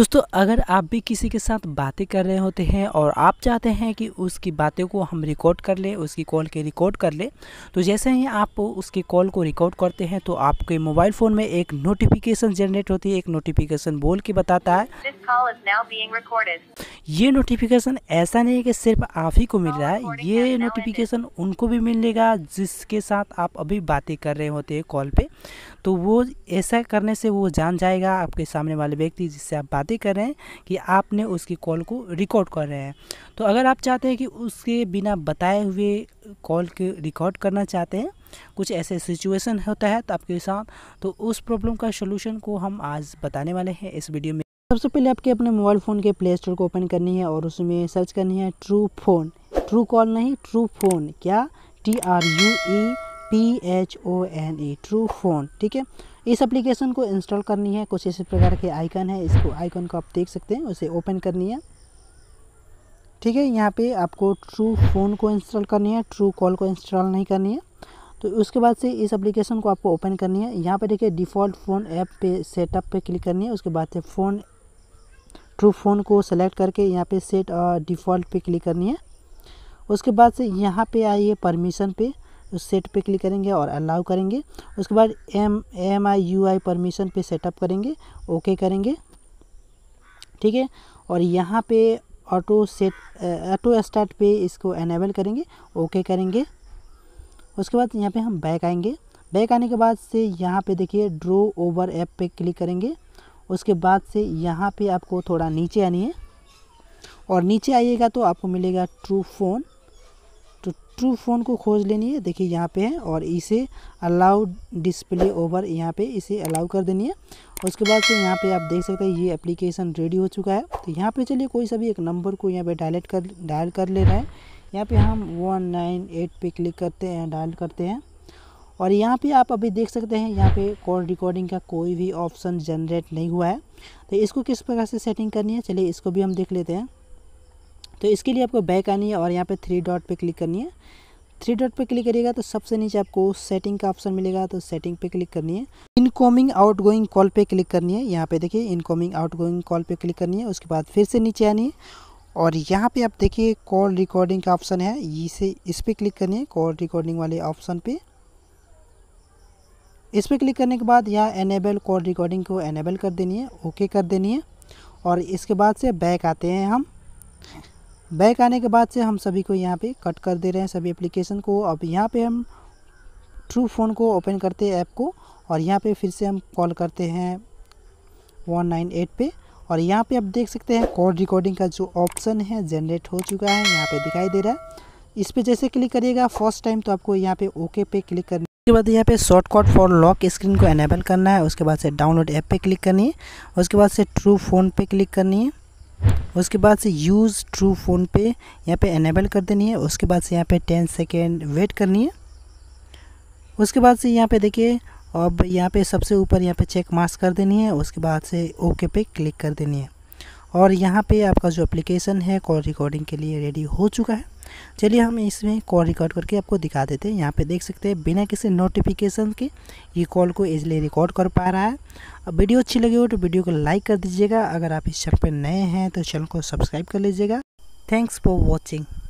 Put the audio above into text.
दोस्तों अगर आप भी किसी के साथ बातें कर रहे होते हैं और आप चाहते हैं कि उसकी बातें को हम रिकॉर्ड कर लें उसकी कॉल के रिकॉर्ड कर लें तो जैसे ही आप उसकी कॉल को रिकॉर्ड करते हैं तो आपके मोबाइल फ़ोन में एक नोटिफिकेशन जनरेट होती है एक नोटिफिकेशन बोल के बताता है ये नोटिफिकेशन ऐसा नहीं है कि सिर्फ आप ही को मिल रहा है ये नोटिफिकेशन उनको भी मिलेगा जिसके साथ आप अभी बातें कर रहे होते हैं कॉल पे तो वो ऐसा करने से वो जान जाएगा आपके सामने वाले व्यक्ति जिससे आप बातें कर रहे हैं कि आपने उसकी कॉल को रिकॉर्ड कर रहे हैं तो अगर आप चाहते हैं कि उसके बिना बताए हुए कॉल के रिकॉर्ड करना चाहते हैं कुछ ऐसे सिचुएशन होता है तो आपके साथ तो उस प्रॉब्लम का सोल्यूशन को हम आज बताने वाले हैं इस वीडियो में सबसे पहले आपके अपने मोबाइल फ़ोन के प्ले स्टोर को ओपन करनी है और उसमें सर्च करनी है ट्रू फोन ट्रू कॉल नहीं ट्रू फोन क्या T R U E P H O N E true phone ठीक है इस एप्लीकेशन को इंस्टॉल करनी है कुछ इसी प्रकार के आइकन है इसको आइकन को आप देख सकते हैं उसे ओपन करनी है ठीक है यहाँ पे आपको ट्रू फ़ोन को इंस्टॉल करनी है ट्रू कॉल को इंस्टॉल नहीं करनी है तो उसके बाद से इस एप्लीकेशन को आपको ओपन करनी है यहाँ पे देखिए डिफ़ॉल्ट फ़ोन ऐप पे सेटअप पे क्लिक करनी है उसके बाद से फ़ोन ट्रू फ़ोन को सेलेक्ट करके यहाँ पे सेट डिफ़ॉल्ट पे क्लिक करनी है उसके बाद से यहाँ पे आइए परमिशन पे उस सेट पे क्लिक करेंगे और अलाउ करेंगे उसके बाद M M I U I permission पे सेटअप करेंगे ओके करेंगे ठीक है और यहाँ पे ऑटो सेट ऑटो स्टार्ट पे इसको एनेबल करेंगे ओके करेंगे उसके बाद यहाँ पे हम बैक आएंगे बैक आने के बाद से यहाँ पे देखिए ड्रो ओवर ऐप पे क्लिक करेंगे उसके बाद से यहाँ पे आपको थोड़ा नीचे आनी है और नीचे आइएगा तो आपको मिलेगा ट्रू फ़ोन तो ट्रू फ़ोन को खोज लेनी है देखिए यहाँ पे है और इसे अलाउ डिस्प्ले ओवर यहाँ पे इसे अलाउ कर देनी है उसके बाद से यहाँ पे आप देख सकते हैं ये एप्लीकेशन रेडी हो चुका है तो यहाँ पे चलिए कोई सा भी एक नंबर को यहाँ पे डायलेट कर डायल कर ले रहा है यहाँ पे हम वन नाइन एट पे क्लिक करते हैं डायल करते हैं और यहाँ पे आप अभी देख सकते हैं यहाँ पे कॉल रिकॉर्डिंग का कोई भी ऑप्शन जनरेट नहीं हुआ है तो इसको किस प्रकार से सेटिंग करनी है चलिए इसको भी हम देख लेते हैं तो इसके लिए आपको बैक आनी है और यहाँ पे थ्री डॉट पे क्लिक करनी है थ्री डॉट पे क्लिक करिएगा तो सबसे नीचे आपको सेटिंग का ऑप्शन मिलेगा तो सेटिंग पे क्लिक करनी है इनकमिंग आउटगोइंग कॉल पे क्लिक करनी है यहाँ पे देखिए इनकमिंग आउटगोइंग कॉल पे क्लिक करनी है उसके बाद फिर से नीचे आनी है और यहाँ पे आप देखिए कॉल रिकॉर्डिंग का ऑप्शन है इसे इस पर क्लिक करनी है कॉल रिकॉर्डिंग वाले ऑप्शन पर इस पर क्लिक करने के बाद यहाँ एनेबल कॉल रिकॉर्डिंग को एनेबल कर देनी है ओके कर देनी है और इसके बाद से बैक आते हैं हम बैक आने के बाद से हम सभी को यहाँ पे कट कर दे रहे हैं सभी एप्लीकेशन को अब यहाँ पे हम ट्रू फ़ोन को ओपन करते हैं ऐप को और यहाँ पे फिर से हम कॉल करते हैं वन नाइन एट पे और यहाँ पे आप देख सकते हैं कॉल रिकॉर्डिंग का जो ऑप्शन है जनरेट हो चुका है यहाँ पे दिखाई दे रहा है इस पर जैसे क्लिक करिएगा फर्स्ट टाइम तो आपको यहाँ पे ओके पे क्लिक करना उसके बाद यहाँ पे शॉर्टकट फॉर लॉक स्क्रीन को एनेबल करना है उसके बाद से डाउनलोड ऐप पे क्लिक करनी है उसके बाद से ट्रू फ़ोन पे क्लिक करनी है उसके बाद से यूज़ ट्रू फ़ोन पे यहाँ पे एनेबल कर देनी है उसके बाद से यहाँ पे टेन सेकेंड वेट करनी है उसके बाद से यहाँ पे देखिए अब यहाँ पे सबसे ऊपर यहाँ पे चेक मार्क्स कर देनी है उसके बाद से ओके पे क्लिक कर देनी है और यहाँ पे आपका जो एप्लीकेशन है कॉल रिकॉर्डिंग के लिए रेडी हो चुका है चलिए हम इसमें कॉल रिकॉर्ड करके आपको दिखा देते हैं यहाँ पे देख सकते हैं बिना किसी नोटिफिकेशन के ये कॉल को इजिली रिकॉर्ड कर पा रहा है वीडियो अच्छी लगी हो तो वीडियो को लाइक कर दीजिएगा अगर आप इस चैनल पर नए हैं तो चैनल को सब्सक्राइब कर लीजिएगा थैंक्स फॉर वॉचिंग